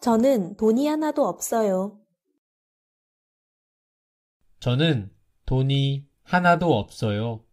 저는 돈이 하나도 없어요. 저는 돈이 하나도 없어요.